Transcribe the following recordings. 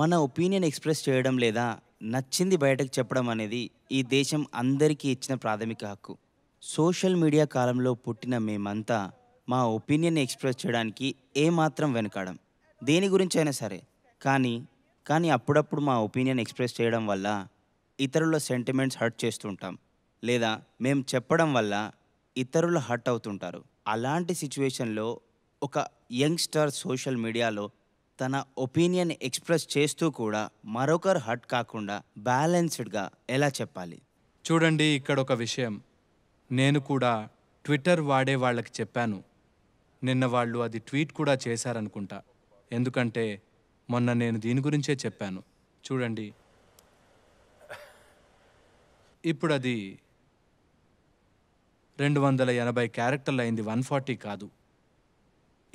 మన opinion express చేయడం లేదా నచ్చింది బయటకు చెప్పడం అనేది ఈ దేశం అందరికీ ఇచ్చిన ప్రాథమిక హక్కు సోషల్ మీడియా కాలంలో పుట్టిన మేమంతా మా ఒపీనియన్ ఎక్స్ప్రెస్ చేయడానికి ఏమాత్రం వెనుకాడం దేని గురించి అయినా సరే కానీ కానీ అప్పుడప్పుడు మా ఒపీనియన్ ఎక్స్ప్రెస్ చేయడం వల్ల ఇతరుల సెంటిమెంట్స్ హర్ట్ చేస్తుంటాం లేదా మేము చెప్పడం వల్ల ఇతరులు హర్ట్ అవుతుంటారు అలాంటి సిచ్యువేషన్లో ఒక యంగ్స్టర్ సోషల్ మీడియాలో తన ఒపీనియన్ ఎక్స్ప్రెస్ చేస్తూ కూడా మరొకరు హట్ కాకుండా బ్యాలెన్స్డ్గా ఎలా చెప్పాలి చూడండి ఇక్కడ ఒక విషయం నేను కూడా ట్విట్టర్ వాడే వాళ్ళకి చెప్పాను నిన్న వాళ్ళు అది ట్వీట్ కూడా చేశారనుకుంటా ఎందుకంటే మొన్న నేను దీని గురించే చెప్పాను చూడండి ఇప్పుడు అది రెండు వందల ఎనభై క్యారెక్టర్లు అయింది వన్ ఫార్టీ కాదు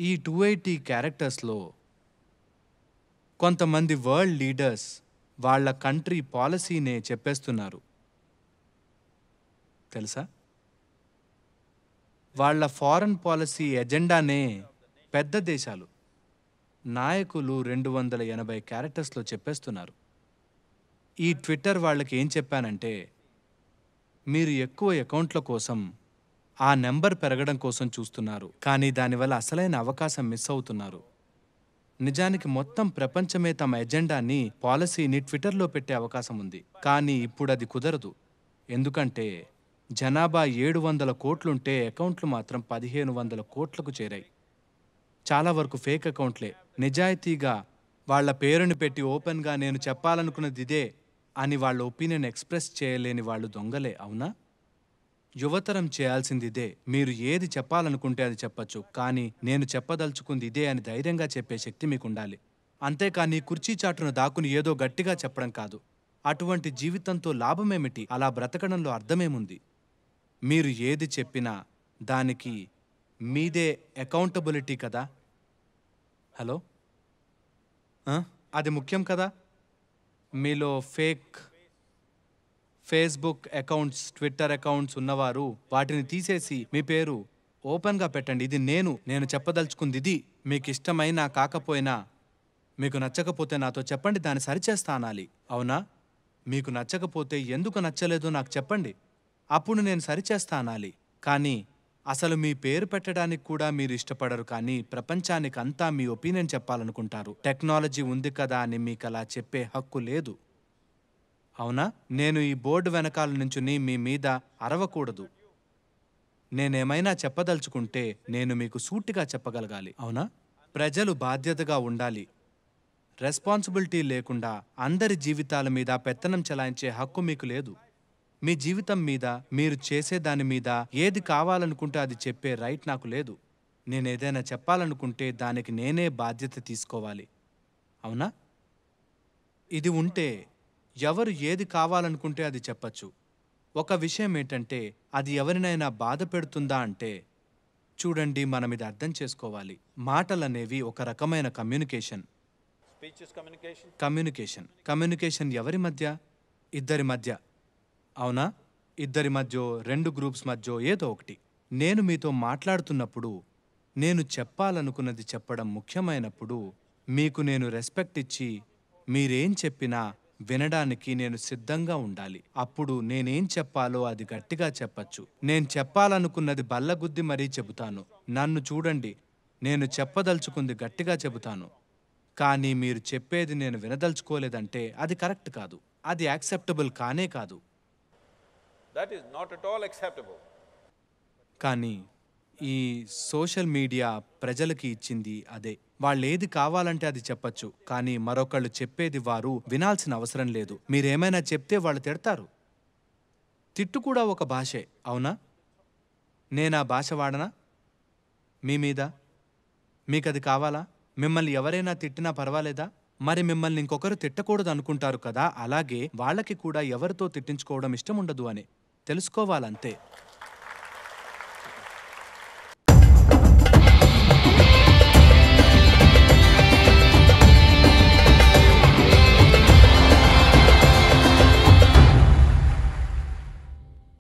ఈ టూ ఎయిటీ క్యారెక్టర్స్లో కొంతమంది వరల్డ్ లీడర్స్ వాళ్ళ కంట్రీ పాలసీనే చెప్పేస్తున్నారు తెలుసా వాళ్ళ ఫారెన్ పాలసీ ఎజెండానే పెద్ద దేశాలు నాయకులు రెండు వందల ఎనభై క్యారెక్టర్స్లో చెప్పేస్తున్నారు ఈ ట్విట్టర్ వాళ్ళకి ఏం చెప్పానంటే మీరు ఎక్కువ అకౌంట్ల కోసం ఆ నెంబర్ పెరగడం కోసం చూస్తున్నారు కానీ దానివల్ల అసలైన అవకాశం మిస్ అవుతున్నారు నిజానికి మొత్తం ప్రపంచమే తమ ఎజెండాని పాలసీని ట్విట్టర్లో పెట్టే అవకాశం ఉంది కానీ ఇప్పుడు అది కుదరదు ఎందుకంటే జనాభా ఏడు వందల కోట్లుంటే అకౌంట్లు మాత్రం పదిహేను వందల కోట్లకు చేరాయి చాలా వరకు ఫేక్ అకౌంట్లే నిజాయితీగా వాళ్ళ పేరుని పెట్టి ఓపెన్గా నేను చెప్పాలనుకున్నది ఇదే అని వాళ్ళ ఒపీనియన్ ఎక్స్ప్రెస్ చేయలేని వాళ్ళు దొంగలే అవునా యువతరం చేయాల్సింది ఇదే మీరు ఏది చెప్పాలనుకుంటే అది చెప్పచ్చు కానీ నేను చెప్పదలుచుకుంది ఇదే అని ధైర్యంగా చెప్పే శక్తి మీకుండాలి అంతేకాని కుర్చీ చాటును దాకుని ఏదో గట్టిగా చెప్పడం కాదు అటువంటి జీవితంతో లాభమేమిటి అలా బ్రతకడంలో అర్థమేముంది మీరు ఏది చెప్పినా దానికి మీదే అకౌంటబిలిటీ కదా హలో అది ముఖ్యం కదా మీలో fake Facebook accounts Twitter accounts ఉన్నవారు వాటిని తీసేసి మీ పేరు ఓపెన్గా పెట్టండి ఇది నేను నేను చెప్పదలుచుకుంది ఇది మీకు ఇష్టమైనా కాకపోయినా మీకు నచ్చకపోతే నాతో చెప్పండి దాన్ని సరిచేస్తా అనాలి అవునా మీకు నచ్చకపోతే ఎందుకు నచ్చలేదో నాకు చెప్పండి అప్పుడు నేను సరిచేస్తా అనాలి కానీ అసలు మీ పేరు పెట్టడానికి కూడా మీరు ఇష్టపడరు కానీ ప్రపంచానికి అంతా మీ ఒపీనియన్ చెప్పాలనుకుంటారు టెక్నాలజీ ఉంది కదా అని మీకు అలా చెప్పే హక్కు లేదు అవునా నేను ఈ బోర్డు వెనకాల నుంచుని మీ మీద అరవకూడదు నేనేమైనా చెప్పదలుచుకుంటే నేను మీకు సూటిగా చెప్పగలగాలి అవునా ప్రజలు బాధ్యతగా ఉండాలి రెస్పాన్సిబిలిటీ లేకుండా అందరి జీవితాల మీద పెత్తనం చలాయించే హక్కు మీకు లేదు మీ జీవితం మీద మీరు చేసేదాని మీద ఏది కావాలనుకుంటే అది చెప్పే రైట్ నాకు లేదు నేను ఏదైనా చెప్పాలనుకుంటే దానికి నేనే బాధ్యత తీసుకోవాలి అవునా ఇది ఉంటే ఎవరు ఏది కావాలనుకుంటే అది చెప్పచ్చు ఒక విషయం ఏంటంటే అది ఎవరినైనా బాధ పెడుతుందా అంటే చూడండి మనం ఇది అర్థం చేసుకోవాలి మాటలనేవి ఒక రకమైన కమ్యూనికేషన్ కమ్యూనికేషన్ కమ్యూనికేషన్ ఎవరి మధ్య ఇద్దరి మధ్య అవునా ఇద్దరి మధ్య రెండు గ్రూప్స్ మధ్య ఏదో ఒకటి నేను మీతో మాట్లాడుతున్నప్పుడు నేను చెప్పాలనుకున్నది చెప్పడం ముఖ్యమైనప్పుడు మీకు నేను రెస్పెక్ట్ ఇచ్చి మీరేం చెప్పినా వినడానికి నేను సిద్ధంగా ఉండాలి అప్పుడు నేనేం చెప్పాలో అది గట్టిగా చెప్పచ్చు నేను చెప్పాలనుకున్నది బల్లగుద్ది మరీ చెబుతాను నన్ను చూడండి నేను చెప్పదలుచుకుంది గట్టిగా చెబుతాను కానీ మీరు చెప్పేది నేను వినదలుచుకోలేదంటే అది కరెక్ట్ కాదు అది యాక్సెప్టబుల్ కానే కాదు ఈస్ నాట్ అట్ ఆల్ కానీ ఈ సోషల్ మీడియా ప్రజలకి ఇచ్చింది అదే వాళ్ళేది కావాలంటే అది చెప్పచ్చు కానీ మరొకళ్ళు చెప్పేది వారు వినాల్సిన అవసరం లేదు మీరేమైనా చెప్తే వాళ్ళు తిడతారు తిట్టు కూడా ఒక భాషే అవునా నేనా భాష వాడనా మీ మీద మీకది కావాలా మిమ్మల్ని ఎవరైనా తిట్టినా పర్వాలేదా మరి మిమ్మల్ని ఇంకొకరు తిట్టకూడదు అనుకుంటారు కదా అలాగే వాళ్ళకి కూడా ఎవరితో తిట్టించుకోవడం ఇష్టముండదు అని తెలుసుకోవాలంతే